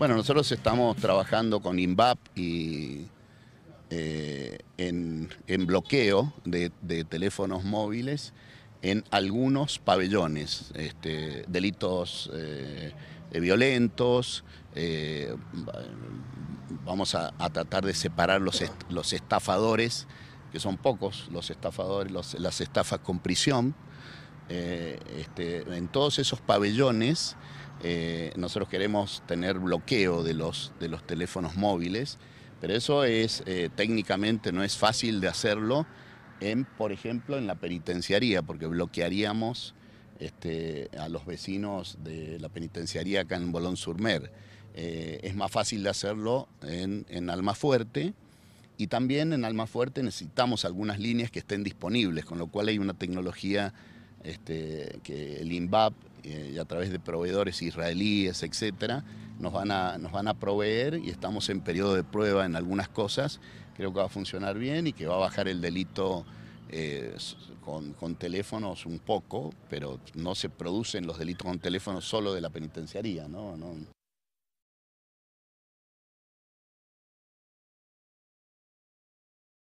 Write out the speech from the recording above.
Bueno, nosotros estamos trabajando con INVAP y eh, en, bloqueo de, teléfonos móviles en algunos pabellones, este, delitos eh, violentos, eh, vamos a, tratar de separar los, estafadores, que son pocos los estafadores, las estafas con prisión. Este, en todos esos pabellones eh, nosotros queremos tener bloqueo de los, de los teléfonos móviles, pero eso es eh, técnicamente no es fácil de hacerlo, en, por ejemplo, en la penitenciaría, porque bloquearíamos este, a los vecinos de la penitenciaría acá en Bolón Surmer. Eh, es más fácil de hacerlo en Almafuerte. Y también en Almafuerte necesitamos algunas líneas que estén disponibles, con lo cual hay una tecnología este, que el INVAP eh, y a través de proveedores israelíes, etcétera, nos van, a, nos van a proveer y estamos en periodo de prueba en algunas cosas. Creo que va a funcionar bien y que va a bajar el delito eh, con, teléfonos un poco, pero no se producen los delitos con teléfonos solo de la penitenciaría, ¿no? no